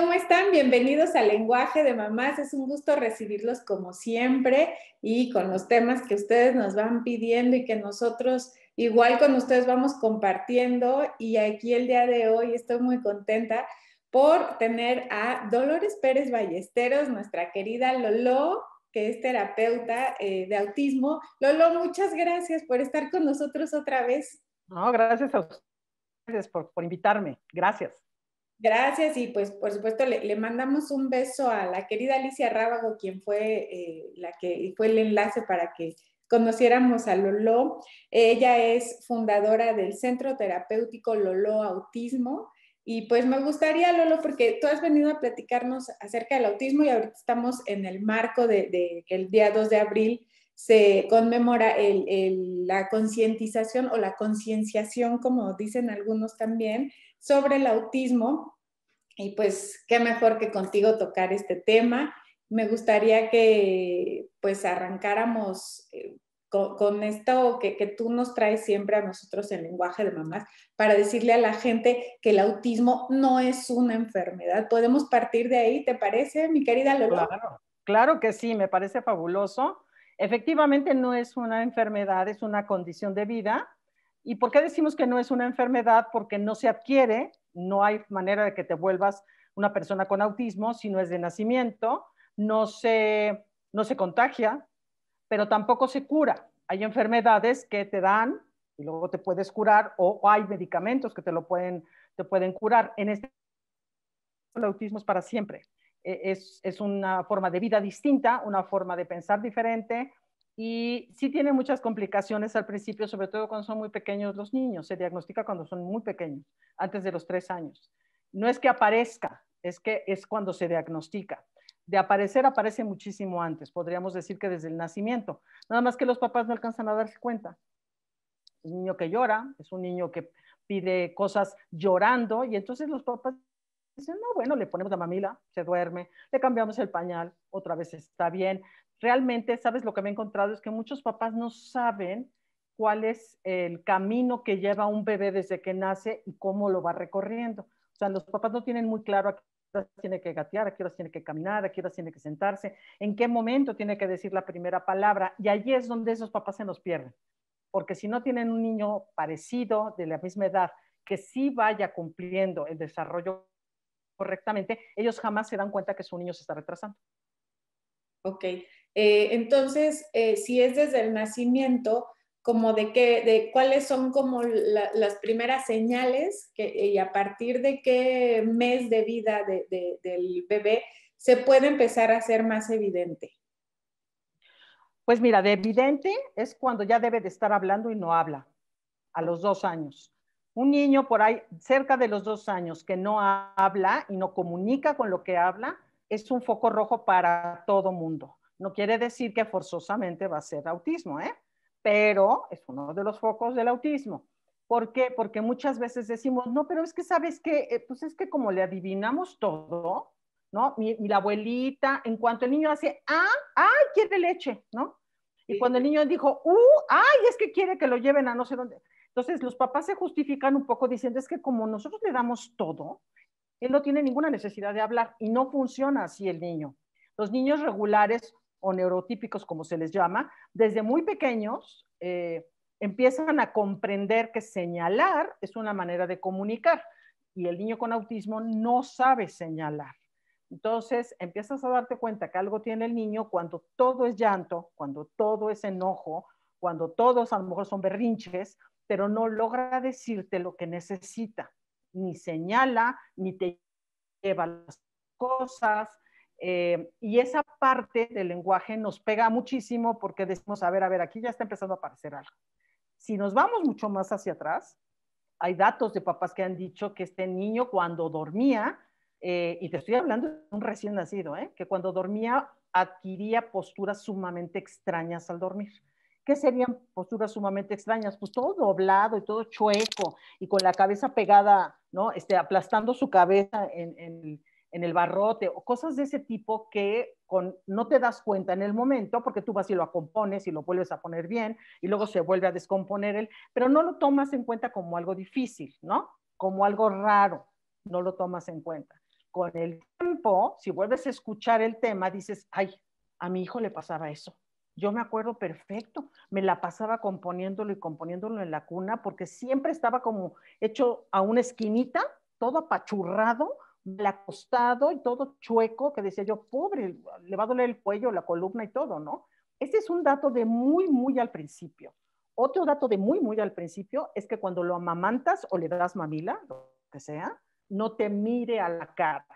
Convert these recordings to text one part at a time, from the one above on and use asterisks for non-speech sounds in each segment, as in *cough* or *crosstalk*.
¿cómo están? Bienvenidos a Lenguaje de Mamás. Es un gusto recibirlos como siempre y con los temas que ustedes nos van pidiendo y que nosotros igual con ustedes vamos compartiendo. Y aquí el día de hoy estoy muy contenta por tener a Dolores Pérez Ballesteros, nuestra querida Lolo, que es terapeuta eh, de autismo. Lolo, muchas gracias por estar con nosotros otra vez. No, gracias a ustedes por invitarme. Gracias. Gracias y pues por supuesto le, mandamos un beso a la querida Alicia Rábago, quien fue eh, la que fue el enlace para que conociéramos a Lolo. Ella es fundadora del Centro Terapéutico Lolo Autismo. Y pues me gustaría, Lolo, porque tú has venido a platicarnos acerca del autismo y ahorita estamos en el marco de, de el día 2 de abril se conmemora la concientización o la concienciación, como dicen algunos también, sobre el autismo. Y pues qué mejor que contigo tocar este tema. Me gustaría que pues arrancáramos eh, con, esto que, que, tú nos traes siempre a nosotros en lenguaje de mamás para decirle a la gente que el autismo no es una enfermedad. Podemos partir de ahí, ¿te parece, mi querida Lola? Claro, claro que sí, me parece fabuloso. Efectivamente no es una enfermedad, es una condición de vida ¿Y por qué decimos que no es una enfermedad? Porque no se adquiere, no hay manera de que te vuelvas una persona con autismo si no es de nacimiento, no se, no se contagia, pero tampoco se cura. Hay enfermedades que te dan y luego te puedes curar o, hay medicamentos que te lo pueden, te pueden curar. En este el autismo es para siempre. E, es, es, una forma de vida distinta, una forma de pensar diferente, y sí tiene muchas complicaciones al principio, sobre todo cuando son muy pequeños los niños. Se diagnostica cuando son muy pequeños, antes de los tres años. No es que aparezca, es que es cuando se diagnostica. De aparecer aparece muchísimo antes, podríamos decir que desde el nacimiento. Nada más que los papás no alcanzan a darse cuenta. un niño que llora, es un niño que pide cosas llorando y entonces los papás dicen, no, bueno, le ponemos la mamila, se duerme, le cambiamos el pañal, otra vez está bien. Realmente, ¿sabes lo que me he encontrado? Es que muchos papás no saben cuál es el camino que lleva un bebé desde que nace y cómo lo va recorriendo. O sea, los papás no tienen muy claro a qué hora tiene que gatear, a qué hora tiene que caminar, a qué hora tiene que sentarse, en qué momento tiene que decir la primera palabra. Y allí es donde esos papás se nos pierden. Porque si no tienen un niño parecido, de la misma edad, que sí vaya cumpliendo el desarrollo correctamente, ellos jamás se dan cuenta que su niño se está retrasando. Ok, eh, entonces, eh, si es desde el nacimiento, como de qué, de cuáles son como las primeras señales y a partir de qué mes de vida del bebé se puede empezar a hacer más evidente. Pues mira, de evidente es cuando ya debe de estar hablando y no habla, a los dos años un niño por ahí cerca de los dos años que no habla y no comunica con lo que habla, es un foco rojo para todo mundo. No quiere decir que forzosamente va a ser autismo, ¿eh? pero es uno de los focos del autismo. ¿Por qué? Porque muchas veces decimos, no, pero es que sabes que, eh, pues es que como le adivinamos todo, ¿no? Mi, abuelita, en cuanto el niño hace, ah, ay, quiere leche, ¿no? Y cuando el niño dijo, uh, ay, es que quiere que lo lleven a no sé dónde entonces, los papás se justifican un poco diciendo, es que como nosotros le damos todo, él no tiene ninguna necesidad de hablar y no funciona así el niño. Los niños regulares o neurotípicos, como se les llama, desde muy pequeños eh, empiezan a comprender que señalar es una manera de comunicar y el niño con autismo no sabe señalar. Entonces empiezas a darte cuenta que algo tiene el niño cuando todo es llanto, cuando todo es enojo, cuando todos a lo mejor son berrinches, pero no logra decirte lo que necesita, ni señala, ni te lleva las cosas. Eh, y esa parte del lenguaje nos pega muchísimo porque decimos, a ver, a ver, aquí ya está empezando a aparecer algo. Si nos vamos mucho más hacia atrás, hay datos de papás que han dicho que este niño cuando dormía, eh, y te estoy hablando de un recién nacido, eh, que cuando dormía adquiría posturas sumamente extrañas al dormir. ¿Qué serían posturas sumamente extrañas? Pues todo doblado y todo chueco y con la cabeza pegada, ¿no? Este, aplastando su cabeza en, el barrote o cosas de ese tipo que con, no te das cuenta en el momento porque tú vas y lo acompones y lo vuelves a poner bien y luego se vuelve a descomponer él, pero no lo tomas en cuenta como algo difícil, ¿no? Como algo raro, no lo tomas en cuenta. Con el tiempo, si vuelves a escuchar el tema, dices, ay, a mi hijo le pasaba eso, yo me acuerdo perfecto, me la pasaba componiéndolo y componiéndolo en la cuna porque siempre estaba como hecho a una esquinita, todo apachurrado, acostado y todo chueco, que decía yo, pobre, le va a doler el cuello, la columna y todo, ¿no? Este es un dato de muy, muy al principio. Otro dato de muy, muy al principio es que cuando lo amamantas o le das mamila, lo que sea, no te mire a la cara.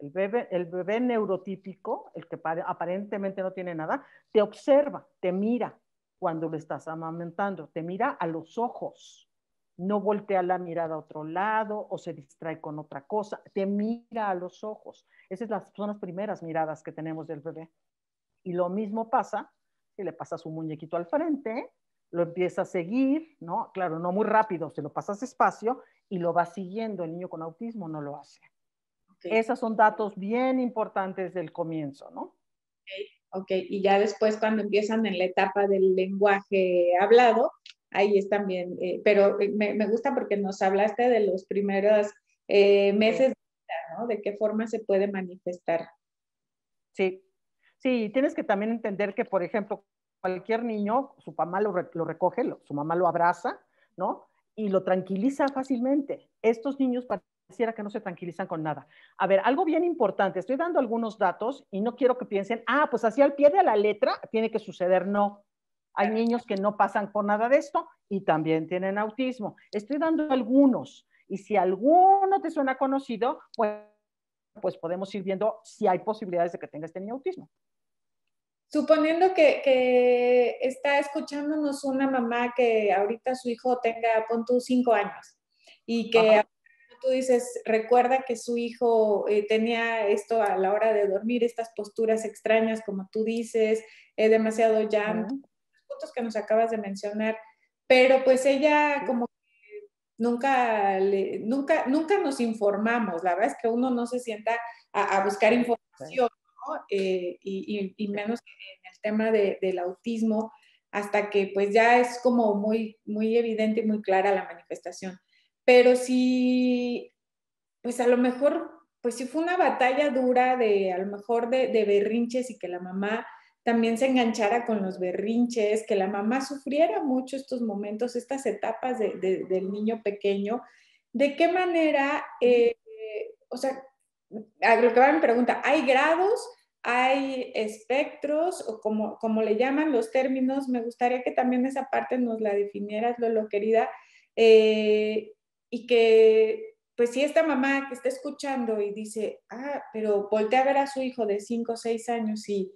El bebé, el bebé neurotípico, el que aparentemente no tiene nada, te observa, te mira cuando lo estás amamentando, te mira a los ojos, no voltea la mirada a otro lado o se distrae con otra cosa, te mira a los ojos. Esas son las primeras miradas que tenemos del bebé. Y lo mismo pasa si le pasas un muñequito al frente, lo empieza a seguir, ¿no? Claro, no muy rápido, se lo pasas espacio y lo va siguiendo. El niño con autismo no lo hace. Esos son datos bien importantes del comienzo, ¿no? Ok, y ya después cuando empiezan en la etapa del lenguaje hablado, ahí es también, eh, pero eh, me, gusta porque nos hablaste de los primeros eh, meses, ¿no? De qué forma se puede manifestar. Sí, sí, tienes que también entender que, por ejemplo, cualquier niño, su mamá lo, recoge, su mamá lo abraza, ¿no? Y lo tranquiliza fácilmente. Estos niños pareciera que no se tranquilizan con nada. A ver, algo bien importante, estoy dando algunos datos y no quiero que piensen, ah, pues así al pie de la letra tiene que suceder, no. Hay niños que no pasan por nada de esto y también tienen autismo. Estoy dando algunos y si alguno te suena conocido, pues, pues podemos ir viendo si hay posibilidades de que tenga este niño autismo. Suponiendo que, está escuchándonos una mamá que ahorita su hijo tenga, pon tú, cinco años y que tú dices, recuerda que su hijo eh, tenía esto a la hora de dormir, estas posturas extrañas, como tú dices, eh, demasiado llanto, los puntos que nos acabas de mencionar, pero pues ella como que nunca, nunca, nunca nos informamos, la verdad es que uno no se sienta a, buscar información, eh, y, y, menos en el tema de, del autismo, hasta que pues ya es como muy, muy evidente y muy clara la manifestación pero si pues a lo mejor, pues si fue una batalla dura de a lo mejor de, berrinches y que la mamá también se enganchara con los berrinches, que la mamá sufriera mucho estos momentos, estas etapas del niño pequeño. ¿De qué manera, eh, o sea, a lo que va mi pregunta, ¿hay grados? ¿Hay espectros? O como, como le llaman los términos, me gustaría que también esa parte nos la definieras, Lolo, querida. Eh, y que pues si esta mamá que está escuchando y dice, ah, pero voltea a ver a su hijo de 5 o 6 años y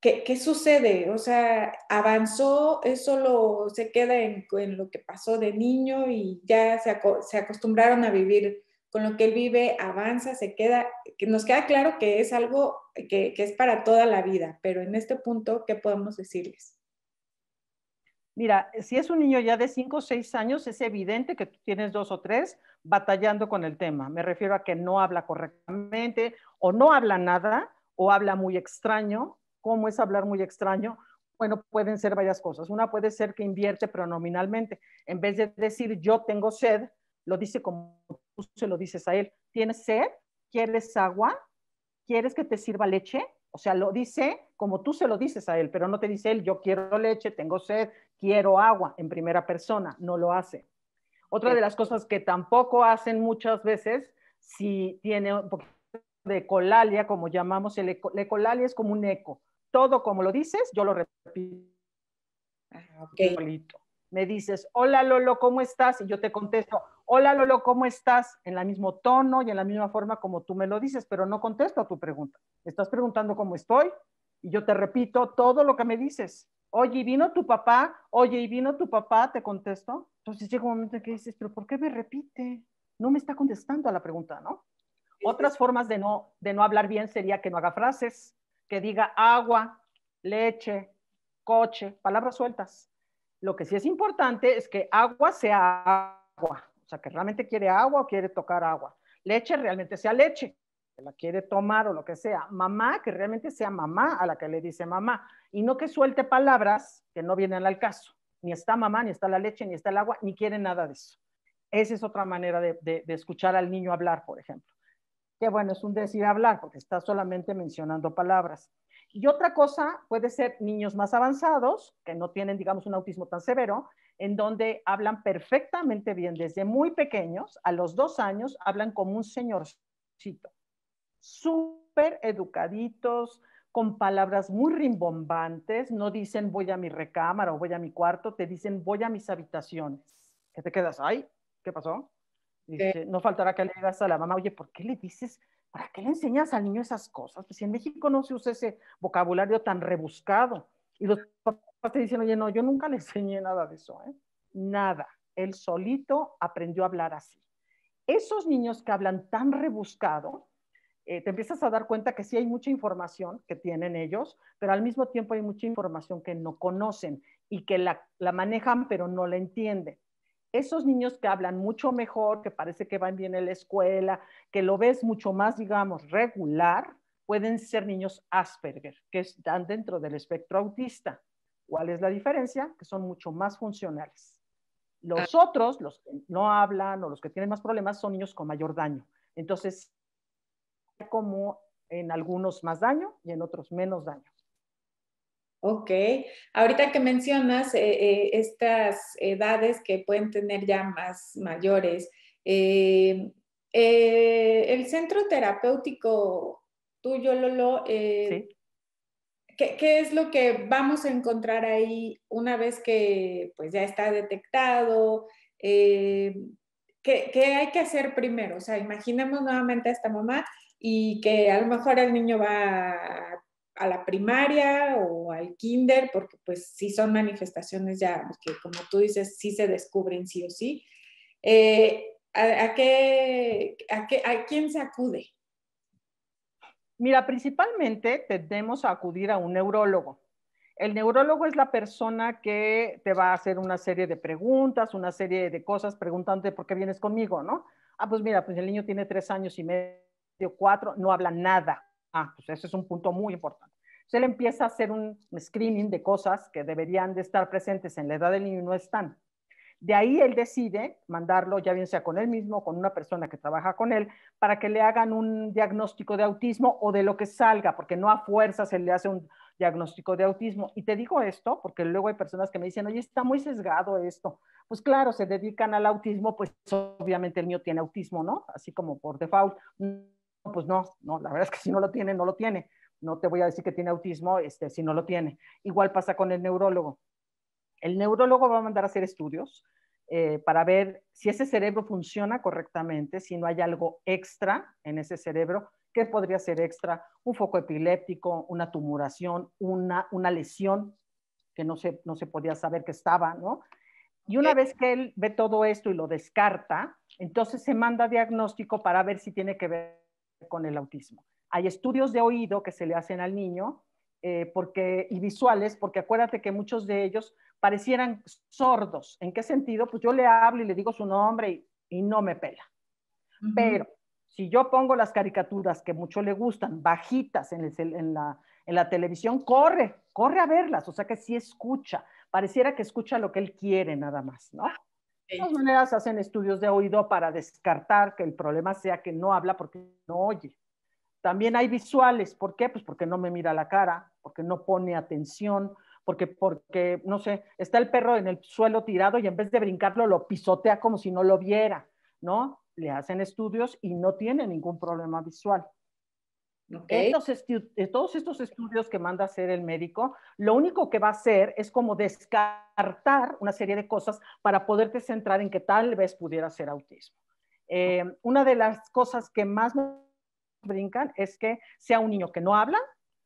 ¿qué, ¿qué, sucede? O sea, avanzó, eso lo, se queda en, lo que pasó de niño y ya se, acostumbraron a vivir con lo que él vive, avanza, se queda, que nos queda claro que es algo que, que es para toda la vida, pero en este punto, ¿qué podemos decirles? Mira, si es un niño ya de 5 o 6 años, es evidente que tú tienes dos o tres batallando con el tema. Me refiero a que no habla correctamente o no habla nada o habla muy extraño. ¿Cómo es hablar muy extraño? Bueno, pueden ser varias cosas. Una puede ser que invierte pronominalmente. En vez de decir yo tengo sed, lo dice como tú se lo dices a él. ¿Tienes sed? ¿Quieres agua? ¿Quieres que te sirva leche? O sea, lo dice como tú se lo dices a él, pero no te dice él, yo quiero leche, tengo sed, quiero agua en primera persona, no lo hace. Otra de las cosas que tampoco hacen muchas veces, si tiene un poquito de colalia, como llamamos, el la ecolalia es como un eco. Todo como lo dices, yo lo repito. Ah, Me dices, hola Lolo, ¿cómo estás? Y yo te contesto, hola Lolo, ¿cómo estás? En el mismo tono y en la misma forma como tú me lo dices, pero no contesto a tu pregunta. Estás preguntando cómo estoy y yo te repito todo lo que me dices. Oye, ¿y vino tu papá? Oye, ¿y vino tu papá? Te contesto. Entonces llega un momento en que dices, pero ¿por qué me repite? No me está contestando a la pregunta, ¿no? Otras formas de no, de no hablar bien sería que no haga frases, que diga agua, leche, coche, palabras sueltas. Lo que sí es importante es que agua sea agua o sea, que realmente quiere agua o quiere tocar agua. Leche realmente sea leche, que la quiere tomar o lo que sea. Mamá, que realmente sea mamá a la que le dice mamá, y no que suelte palabras que no vienen al caso. Ni está mamá, ni está la leche, ni está el agua, ni quiere nada de eso. Esa es otra manera de, escuchar al niño hablar, por ejemplo. Qué bueno, es un decir hablar, porque está solamente mencionando palabras. Y otra cosa puede ser niños más avanzados, que no tienen, digamos, un autismo tan severo, en donde hablan perfectamente bien desde muy pequeños, a los dos años hablan como un señorcito, súper educaditos, con palabras muy rimbombantes, no dicen voy a mi recámara o voy a mi cuarto, te dicen voy a mis habitaciones, que te quedas, ahí ¿qué pasó? No faltará que le digas a la mamá, oye, ¿por qué le dices, para qué le enseñas al niño esas cosas? Pues si en México no se usa ese vocabulario tan rebuscado y los te diciendo, oye, no, yo nunca le enseñé nada de eso, ¿eh? nada. Él solito aprendió a hablar así. Esos niños que hablan tan rebuscado, eh, te empiezas a dar cuenta que sí hay mucha información que tienen ellos, pero al mismo tiempo hay mucha información que no conocen y que la, la manejan pero no la entienden. Esos niños que hablan mucho mejor, que parece que van bien en la escuela, que lo ves mucho más, digamos, regular, pueden ser niños Asperger, que están dentro del espectro autista. ¿Cuál es la diferencia? Que son mucho más funcionales. Los ah. otros, los que no hablan o los que tienen más problemas, son niños con mayor daño. Entonces, como en algunos más daño y en otros menos daño. Ok, ahorita que mencionas eh, eh, estas edades que pueden tener ya más mayores, eh, el centro terapéutico tuyo, Lolo, ¿Sí? ¿Qué, es lo que vamos a encontrar ahí una vez que pues, ya está detectado? Eh, ¿qué, hay que hacer primero? O sea, imaginemos nuevamente a esta mamá y que a lo mejor el niño va a, la primaria o al kinder, porque pues sí son manifestaciones ya, que como tú dices, sí se descubren sí o sí. Eh, ¿a, a, qué, a, qué, ¿A quién se acude? Mira, principalmente tendemos a acudir a un neurólogo. El neurólogo es la persona que te va a hacer una serie de preguntas, una serie de cosas, preguntándote por qué vienes conmigo, ¿no? Ah, pues mira, pues el niño tiene tres años y medio, cuatro, no habla nada. Ah, pues ese es un punto muy importante. Se él empieza a hacer un screening de cosas que deberían de estar presentes en la edad del niño y no están. De ahí él decide mandarlo, ya bien sea con él mismo, con una persona que trabaja con él, para que le hagan un diagnóstico de autismo o de lo que salga, porque no a fuerza se le hace un diagnóstico de autismo. Y te digo esto, porque luego hay personas que me dicen, oye, está muy sesgado esto. Pues claro, se dedican al autismo, pues obviamente el mío tiene autismo, ¿no? Así como por default. Pues no, no, la verdad es que si no lo tiene, no lo tiene. No te voy a decir que tiene autismo este, si no lo tiene. Igual pasa con el neurólogo el neurólogo va a mandar a hacer estudios eh, para ver si ese cerebro funciona correctamente, si no hay algo extra en ese cerebro. ¿Qué podría ser extra? Un foco epiléptico, una tumuración, una, lesión que no se, podía saber que estaba, ¿no? Y una vez que él ve todo esto y lo descarta, entonces se manda diagnóstico para ver si tiene que ver con el autismo. Hay estudios de oído que se le hacen al niño eh, porque, y visuales, porque acuérdate que muchos de ellos parecieran sordos. ¿En qué sentido? Pues yo le hablo y le digo su nombre y, no me pela. Pero si yo pongo las caricaturas que mucho le gustan, bajitas en, en, la, en, la, televisión, corre, corre a verlas, o sea que sí escucha, pareciera que escucha lo que él quiere nada más, ¿no? De todas maneras hacen estudios de oído para descartar que el problema sea que no habla porque no oye. También hay visuales, ¿por qué? Pues porque no me mira la cara, porque no pone atención, porque, no sé, está el perro en el suelo tirado y en vez de brincarlo lo pisotea como si no lo viera, ¿no? Le hacen estudios y no tiene ningún problema visual. Okay. Eh, todos estos estudios que manda hacer el médico, lo único que va a hacer es como descartar una serie de cosas para poderte centrar en que tal vez pudiera ser autismo. Eh, una de las cosas que más brincan es que sea un niño que no habla,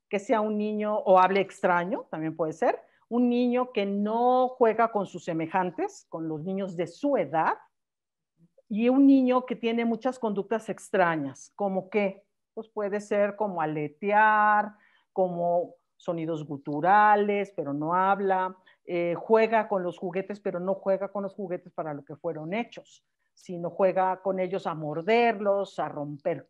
que sea un niño o hable extraño, también puede ser, un niño que no juega con sus semejantes, con los niños de su edad, y un niño que tiene muchas conductas extrañas, como que, pues puede ser como aletear, como sonidos guturales, pero no habla, eh, juega con los juguetes, pero no juega con los juguetes para lo que fueron hechos, sino juega con ellos a morderlos, a romper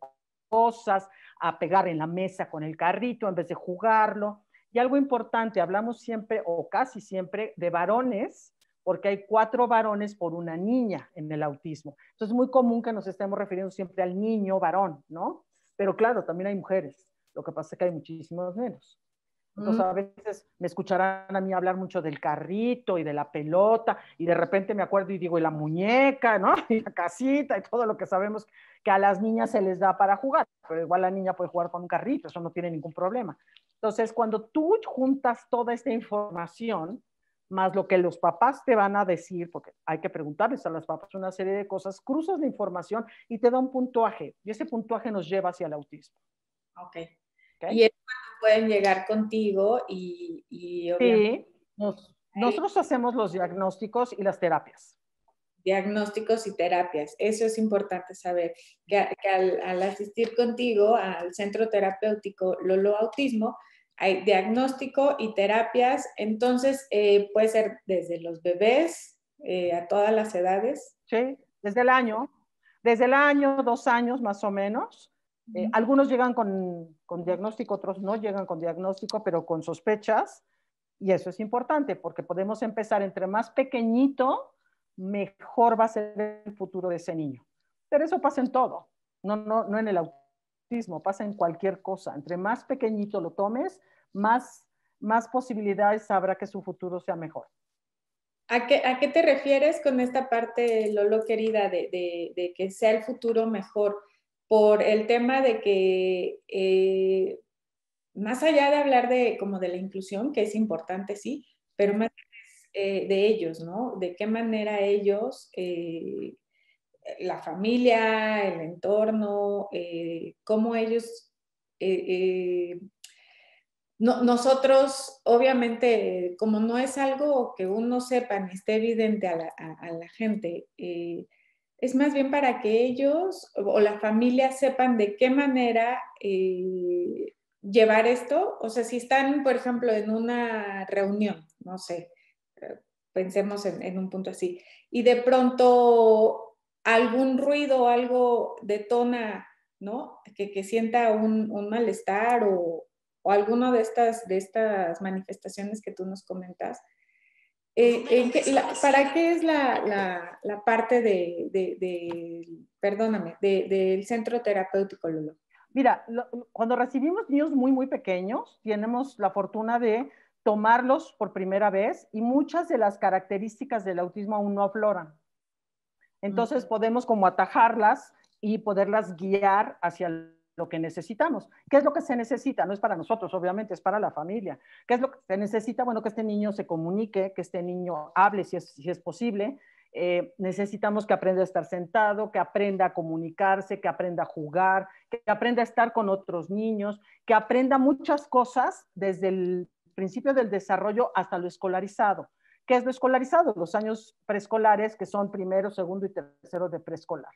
cosas, a pegar en la mesa con el carrito en vez de jugarlo. Y algo importante, hablamos siempre o casi siempre de varones, porque hay cuatro varones por una niña en el autismo. Entonces es muy común que nos estemos refiriendo siempre al niño varón, ¿no? Pero claro, también hay mujeres. Lo que pasa es que hay muchísimos menos. Entonces, a veces me escucharán a mí hablar mucho del carrito y de la pelota, y de repente me acuerdo y digo, y la muñeca, ¿no? *laughs* Y la casita y todo lo que sabemos que a las niñas se les da para jugar, pero igual la niña puede jugar con un carrito, eso no tiene ningún problema. Entonces, cuando tú juntas toda esta información, más lo que los papás te van a decir, porque hay que preguntarles a los papás una serie de cosas, cruzas la información y te da un puntuaje, y ese puntuaje nos lleva hacia el autismo. Ok. ¿Okay? Y pueden llegar contigo y, y obviamente sí, nosotros hacemos los diagnósticos y las terapias. Diagnósticos y terapias, eso es importante saber, que, que al, asistir contigo al centro terapéutico Lolo Autismo, hay diagnóstico y terapias, entonces eh, puede ser desde los bebés eh, a todas las edades. Sí, desde el año, desde el año, dos años más o menos, eh, algunos llegan con, con, diagnóstico, otros no llegan con diagnóstico, pero con sospechas. Y eso es importante porque podemos empezar entre más pequeñito, mejor va a ser el futuro de ese niño. Pero eso pasa en todo, no, no, no en el autismo, pasa en cualquier cosa. Entre más pequeñito lo tomes, más, más posibilidades habrá que su futuro sea mejor. ¿A qué, ¿A qué te refieres con esta parte, Lolo querida, de, de, de que sea el futuro mejor? por el tema de que eh, más allá de hablar de como de la inclusión, que es importante, sí, pero más eh, de ellos, ¿no? De qué manera ellos, eh, la familia, el entorno, cómo ellos nosotros, obviamente, como no es algo que uno sepa ni esté evidente a la, gente, es más bien para que ellos o la familia sepan de qué manera eh, llevar esto. O sea, si están, por ejemplo, en una reunión, no sé, eh, pensemos en, un punto así, y de pronto algún ruido, o algo detona, ¿no? Que, sienta un, malestar o, alguna de estas, de estas manifestaciones que tú nos comentas, eh, ¿Para qué es la, parte de, perdóname, del centro terapéutico, Mira, cuando recibimos niños muy, muy pequeños, tenemos la fortuna de tomarlos por primera vez y muchas de las características del autismo aún no afloran. Entonces podemos como atajarlas y poderlas guiar hacia el lo que necesitamos. ¿Qué es lo que se necesita? No es para nosotros, obviamente, es para la familia. ¿Qué es lo que se necesita? Bueno, que este niño se comunique, que este niño hable si es, si es posible. Eh, necesitamos que aprenda a estar sentado, que aprenda a comunicarse, que aprenda a jugar, que aprenda a estar con otros niños, que aprenda muchas cosas desde el principio del desarrollo hasta lo escolarizado. ¿Qué es lo escolarizado? Los años preescolares, que son primero, segundo y tercero de preescolar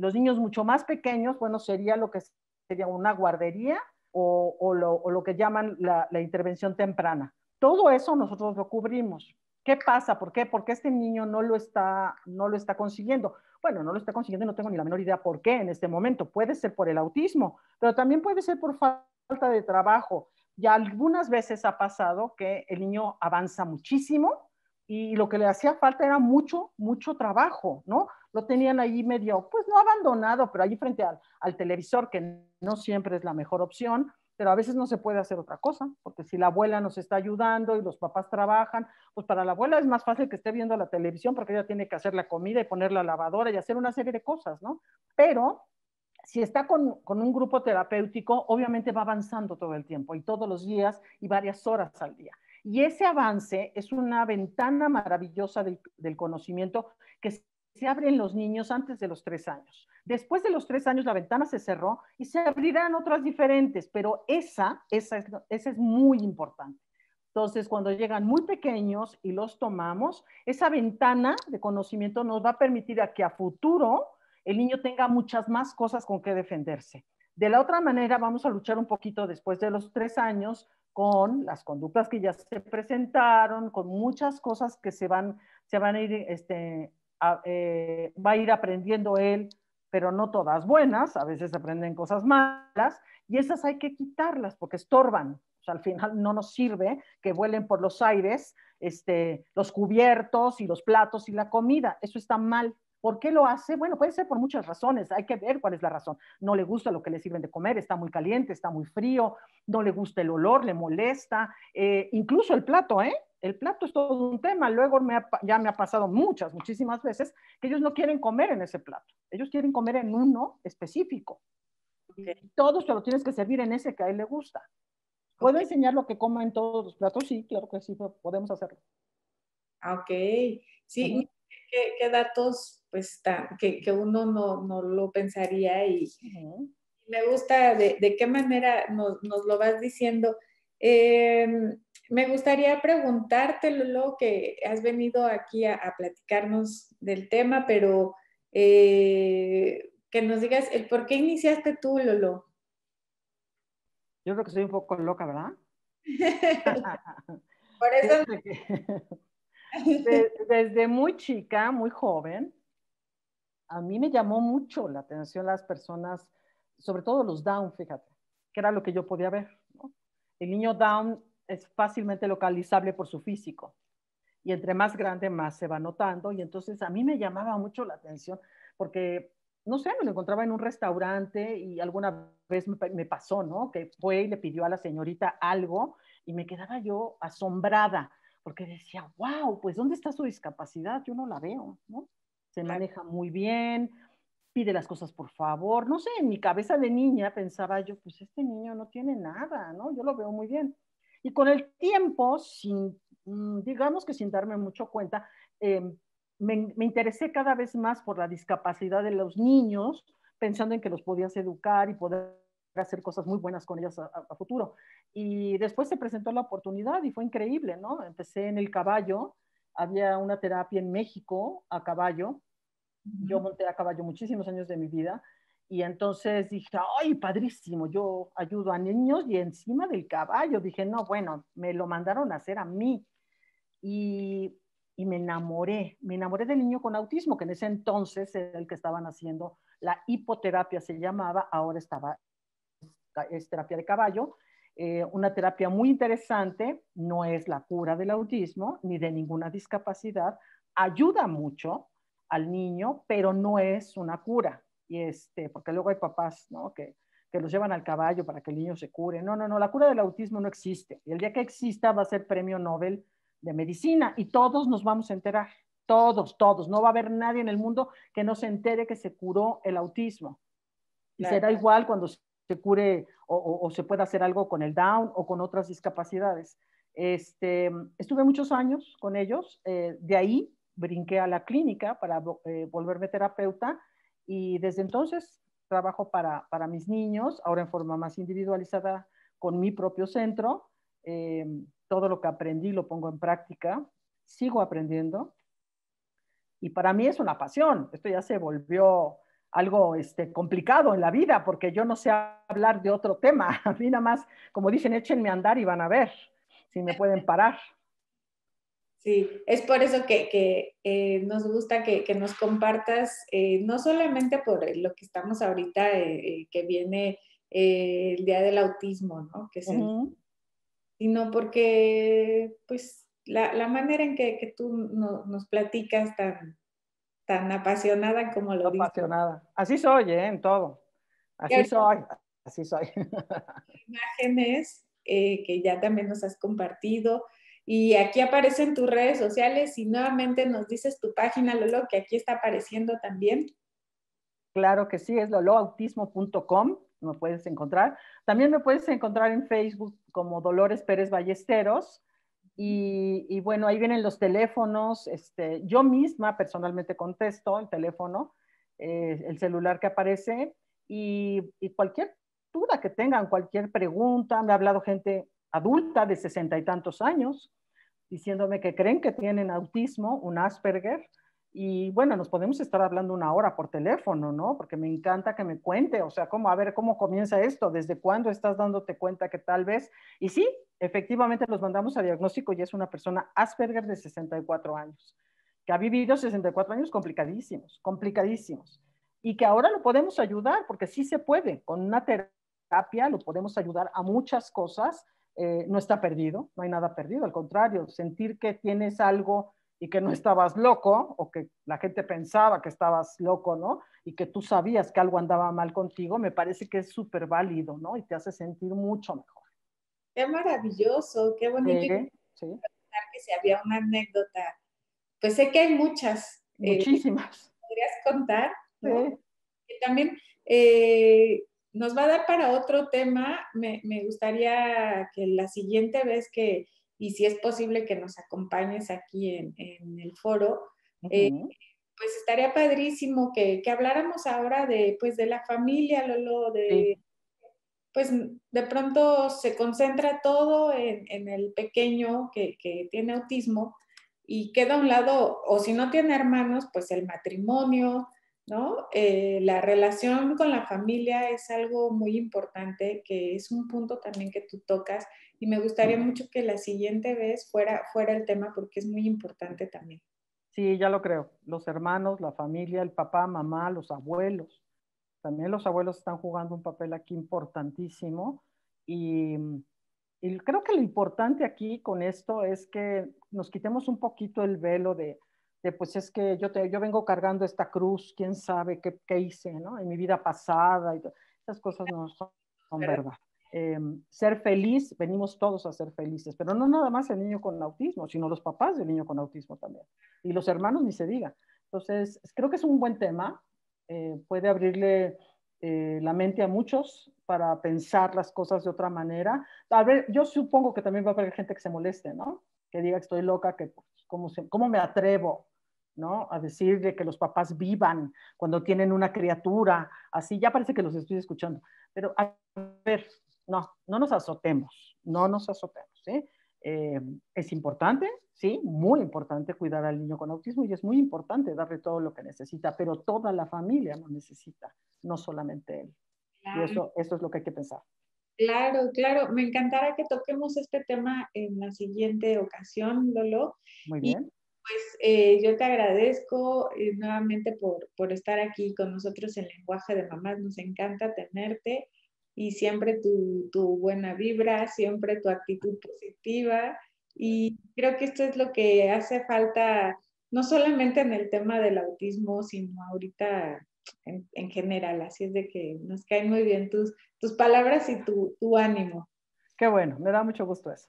los niños mucho más pequeños, bueno, sería lo que sería una guardería o, lo, que llaman la, intervención temprana. Todo eso nosotros lo cubrimos. ¿Qué pasa? ¿Por qué? Porque este niño no lo está, no lo está consiguiendo. Bueno, no lo está consiguiendo, y no tengo ni la menor idea por qué en este momento. Puede ser por el autismo, pero también puede ser por falta de trabajo. Y algunas veces ha pasado que el niño avanza muchísimo y lo que le hacía falta era mucho, mucho trabajo, ¿no? Lo tenían ahí medio, pues no abandonado, pero allí frente al, televisor, que no siempre es la mejor opción, pero a veces no se puede hacer otra cosa, porque si la abuela nos está ayudando y los papás trabajan, pues para la abuela es más fácil que esté viendo la televisión porque ella tiene que hacer la comida y poner la lavadora y hacer una serie de cosas, ¿no? Pero si está con un grupo terapéutico, obviamente va avanzando todo el tiempo y todos los días y varias horas al día. Y ese avance es una ventana maravillosa del, conocimiento que se abre en los niños antes de los tres años. Después de los tres años la ventana se cerró y se abrirán otras diferentes, pero esa, es, esa es muy importante. Entonces, cuando llegan muy pequeños y los tomamos, esa ventana de conocimiento nos va a permitir a que a futuro el niño tenga muchas más cosas con que defenderse. De la otra manera, vamos a luchar un poquito después de los tres años con las conductas que ya se presentaron, con muchas cosas que se van, se van a ir, este, eh, va a ir aprendiendo él, pero no todas buenas, a veces aprenden cosas malas, y esas hay que quitarlas porque estorban. al final no nos sirve que vuelen por los aires este, los cubiertos y los platos y la comida. Eso está mal. ¿Por qué lo hace? Bueno, puede ser por muchas razones, hay que ver cuál es la razón. No le gusta lo que le sirven de comer, está muy caliente, está muy frío, no le gusta el olor, le molesta, eh, incluso el plato, ¿eh? El plato es todo un tema. Luego ya me ha pasado muchas, muchísimas veces que ellos no quieren comer en ese plato. Ellos quieren comer en uno específico. Todos te lo tienes que servir en ese que a él le gusta. ¿Puedo enseñar lo que coma en todos los platos? Sí, claro que sí, podemos hacerlo. Ah, ok. Sí, qué, datos pues que, uno no, lo pensaría y me gusta de, qué manera nos, lo vas diciendo. Em, me gustaría preguntarte, Lolo, que has venido aquí a, platicarnos del tema, pero eh, que nos digas el por qué iniciaste tú, Lolo. Yo creo que soy un poco loca, ¿verdad? *laughs* por eso... *laughs* desde muy chica, muy joven, a mí me llamó mucho la atención las personas, sobre todo los down, fíjate, que era lo que yo podía ver. El niño down es fácilmente localizable por su físico y entre más grande más se va notando y entonces a mí me llamaba mucho la atención porque no sé, me lo encontraba en un restaurante y alguna vez me, me, pasó, ¿no? Que fue y le pidió a la señorita algo y me quedaba yo asombrada porque decía, wow, pues ¿dónde está su discapacidad? Yo no la veo, ¿no? Se maneja muy bien, pide las cosas por favor, no sé, en mi cabeza de niña pensaba yo, pues este niño no tiene nada, ¿no? Yo lo veo muy bien. Y con el tiempo, sin, mm, digamos que sin darme mucho cuenta, em, me, interesé cada vez más por la discapacidad de los niños, pensando en que los podías educar y poder hacer cosas muy buenas con ellos a, a futuro. Y después se presentó la oportunidad y fue increíble, ¿no? Empecé en el caballo, había una terapia en México a caballo, yo monté a caballo muchísimos años de mi vida y entonces dije, ay, padrísimo, yo ayudo a niños y encima del caballo, dije, no, bueno, me lo mandaron a hacer a mí y, me enamoré, me enamoré del niño con autismo, que en ese entonces era el que estaban haciendo, la hipoterapia se llamaba, ahora estaba, es terapia de caballo, eh, una terapia muy interesante, no es la cura del autismo ni de ninguna discapacidad, ayuda mucho al niño, pero no es una cura. Y este, porque luego hay papás ¿no? que, que los llevan al caballo para que el niño se cure. No, no, no, la cura del autismo no existe. Y el día que exista va a ser premio Nobel de medicina y todos nos vamos a enterar, todos, todos. No va a haber nadie en el mundo que no se entere que se curó el autismo. Y será igual cuando se se cure o, se pueda hacer algo con el Down o con otras discapacidades. Este, estuve muchos años con ellos, eh, de ahí brinqué a la clínica para eh, volverme terapeuta y desde entonces trabajo para, mis niños, ahora en forma más individualizada con mi propio centro. Eh, todo lo que aprendí lo pongo en práctica, sigo aprendiendo y para mí es una pasión, esto ya se volvió algo este, complicado en la vida, porque yo no sé hablar de otro tema. *laughs* A mí nada más, como dicen, échenme a andar y van a ver si me pueden parar. Sí, es por eso que, que eh, nos gusta que, que nos compartas, eh, no solamente por lo que estamos ahorita, eh, que viene el Día del Autismo, ¿no? Que es sino porque, pues, la, la manera en que, que tú nos platicas tan, tan apasionada como lo Apasionada. Así soy, ¿eh? En todo. Así soy. Así soy. *laughs* imágenes eh, que ya también nos has compartido. Y aquí aparecen tus redes sociales y nuevamente nos dices tu página, Lolo, que aquí está apareciendo también. Claro que sí, es loloautismo.com, me puedes encontrar. También me puedes encontrar en Facebook como Dolores Pérez Ballesteros y, bueno, ahí vienen los teléfonos. Este, yo misma personalmente contesto el teléfono, eh, el celular que aparece y, cualquier duda que tengan, cualquier pregunta. Me ha hablado gente adulta de sesenta y tantos años diciéndome que creen que tienen autismo, un Asperger, y bueno, nos podemos estar hablando una hora por teléfono, ¿no? Porque me encanta que me cuente, o sea, cómo, a ver, cómo comienza esto, desde cuándo estás dándote cuenta que tal vez, y sí, efectivamente los mandamos a diagnóstico y es una persona Asperger de 64 años, que ha vivido 64 años complicadísimos, complicadísimos, y que ahora lo podemos ayudar, porque sí se puede, con una terapia lo podemos ayudar a muchas cosas, eh, no está perdido, no hay nada perdido, al contrario, sentir que tienes algo y que no estabas loco o que la gente pensaba que estabas loco, ¿no? Y que tú sabías que algo andaba mal contigo, me parece que es súper válido, ¿no? Y te hace sentir mucho mejor. Qué maravilloso, qué bonito. Sí, sí. Que si había una anécdota, pues sé que hay muchas. Eh, Muchísimas. podrías contar. Sí. Y también eh, nos va a dar para otro tema. Me, me gustaría que la siguiente vez que y si es posible que nos acompañes aquí en, el foro. Eh, pues estaría padrísimo que, habláramos ahora de, pues, de la familia, Lolo, de, pues de pronto se concentra todo en, el pequeño que, tiene autismo y queda a un lado, o si no tiene hermanos, pues el matrimonio, ¿no? Eh, la relación con la familia es algo muy importante, que es un punto también que tú tocas y me gustaría mucho que la siguiente vez fuera, fuera el tema porque es muy importante también. Sí, ya lo creo. Los hermanos, la familia, el papá, mamá, los abuelos. También los abuelos están jugando un papel aquí importantísimo y creo que lo importante aquí con esto es que nos quitemos un poquito el velo de pues es que yo, te, yo vengo cargando esta cruz, quién sabe qué, qué hice, ¿no? En mi vida pasada y esas cosas no son, verdad. Em, ser feliz, venimos todos a ser felices, pero no nada más el niño con autismo, sino los papás del niño con autismo también. Y los hermanos ni se diga. Entonces, creo que es un buen tema, eh, puede abrirle eh, la mente a muchos para pensar las cosas de otra manera. A ver, yo supongo que también va a haber gente que se moleste, ¿no? Que diga que estoy loca, que pues, ¿cómo, me atrevo? ¿no? A decirle que los papás vivan cuando tienen una criatura, así, ya parece que los estoy escuchando, pero a ver, no, no nos azotemos, no nos azotemos, eh, es importante, sí, muy importante cuidar al niño con autismo y es muy importante darle todo lo que necesita, pero toda la familia lo necesita, no solamente él. Y eso, eso es lo que hay que pensar. Claro, claro. Me encantará que toquemos este tema en la siguiente ocasión, Lolo. Muy bien. Y pues eh, yo te agradezco eh, nuevamente por, estar aquí con nosotros en Lenguaje de Mamás. Nos encanta tenerte y siempre tu, tu buena vibra, siempre tu actitud positiva. Y creo que esto es lo que hace falta, no solamente en el tema del autismo, sino ahorita en, general. Así es de que nos caen muy bien tus, tus palabras y tu, ánimo. Qué bueno, me da mucho gusto eso.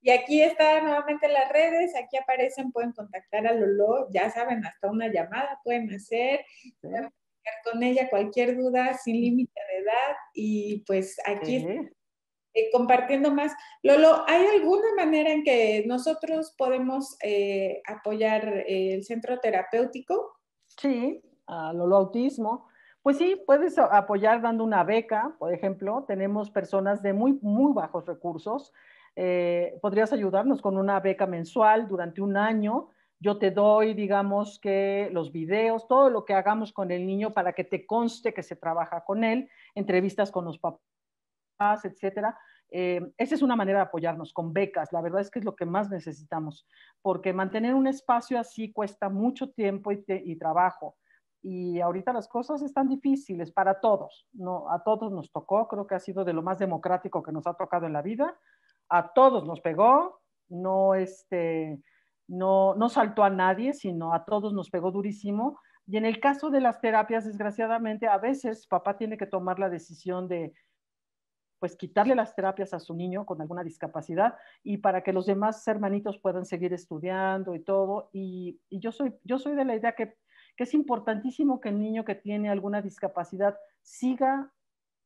Y aquí están nuevamente las redes, aquí aparecen, pueden contactar a Lolo, ya saben, hasta una llamada pueden hacer, pueden con ella cualquier duda sin límite de edad y pues aquí eh, compartiendo más. Lolo, ¿hay alguna manera en que nosotros podemos eh, apoyar el centro terapéutico? Sí, a Autismo, pues sí, puedes apoyar dando una beca, por ejemplo, tenemos personas de muy, muy bajos recursos, eh, podrías ayudarnos con una beca mensual durante un año, yo te doy, digamos, que los videos, todo lo que hagamos con el niño para que te conste que se trabaja con él, entrevistas con los papás, etcétera. Eh, esa es una manera de apoyarnos con becas. La verdad es que es lo que más necesitamos, porque mantener un espacio así cuesta mucho tiempo y trabajo y ahorita las cosas están difíciles para todos, ¿no? A todos nos tocó, creo que ha sido de lo más democrático que nos ha tocado en la vida, a todos nos pegó, no, este, no, no saltó a nadie, sino a todos nos pegó durísimo. Y en el caso de las terapias, desgraciadamente, a veces papá tiene que tomar la decisión de, pues, quitarle las terapias a su niño con alguna discapacidad y para que los demás hermanitos puedan seguir estudiando y todo. Y, y yo, soy, yo soy de la idea que que es importantísimo que el niño que tiene alguna discapacidad siga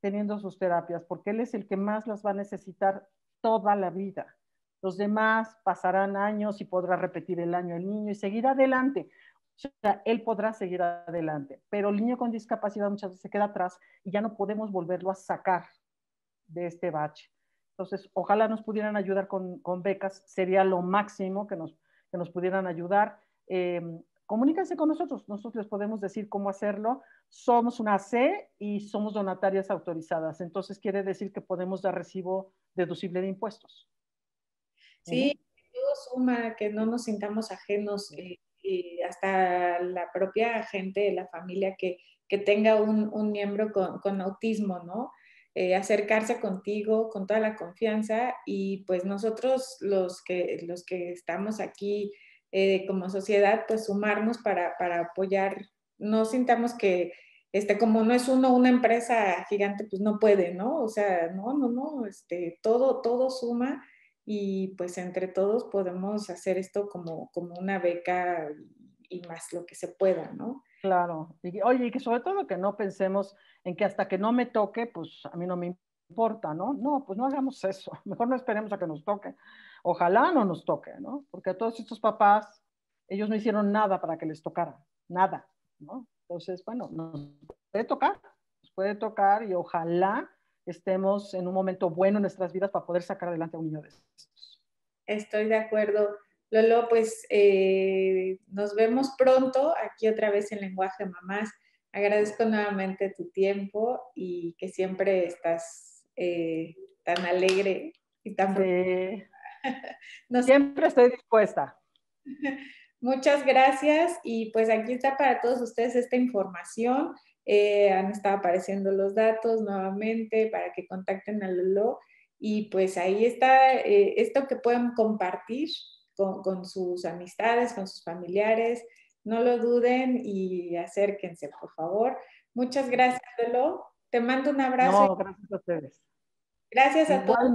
teniendo sus terapias, porque él es el que más las va a necesitar toda la vida. Los demás pasarán años y podrá repetir el año el niño y seguir adelante. O sea, él podrá seguir adelante, pero el niño con discapacidad muchas veces se queda atrás y ya no podemos volverlo a sacar de este bache. Entonces, ojalá nos pudieran ayudar con, becas, sería lo máximo que nos, nos pudieran ayudar. Eh, comuníquense con nosotros, nosotros les podemos decir cómo hacerlo. Somos una C y somos donatarias autorizadas, entonces quiere decir que podemos dar recibo deducible de impuestos. Sí, todo suma, que no nos sintamos ajenos, eh, y hasta la propia gente de la familia que, tenga un, miembro con, autismo, ¿no? Eh, acercarse contigo con toda la confianza y pues nosotros los que, los que estamos aquí eh, como sociedad, pues sumarnos para, para apoyar. No sintamos que, este, como no es uno una empresa gigante, pues no puede, ¿no? O sea, no, no, no, este, todo, todo suma y pues entre todos podemos hacer esto como, como una beca y, más lo que se pueda, ¿no? Claro, y, oye, y que sobre todo que no pensemos en que hasta que no me toque, pues a mí no me importa, ¿no? No, pues no hagamos eso, *laughs* mejor no esperemos a que nos toque, Ojalá no nos toque, ¿no? Porque a todos estos papás, ellos no hicieron nada para que les tocara, nada, ¿no? Entonces, bueno, nos puede tocar, nos puede tocar y ojalá estemos en un momento bueno en nuestras vidas para poder sacar adelante a un niño de estos. Estoy de acuerdo. Lolo, pues eh, nos vemos pronto aquí otra vez en Lenguaje Mamás. Agradezco nuevamente tu tiempo y que siempre estás eh, tan alegre y tan... *laughs* no Siempre estoy dispuesta. *laughs* Muchas gracias y pues aquí está para todos ustedes esta información. Eh, han estado apareciendo los datos nuevamente para que contacten a Lolo y pues ahí está eh, esto que pueden compartir con, sus amistades, con sus familiares. No lo duden y acérquense, por favor. Muchas gracias, Lolo. Te mando un abrazo. gracias a ustedes. Gracias a todos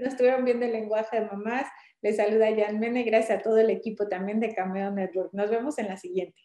no estuvieron viendo el lenguaje de mamás. Les saluda Jan Mene. Gracias a todo el equipo también de Cameo Network. Nos vemos en la siguiente.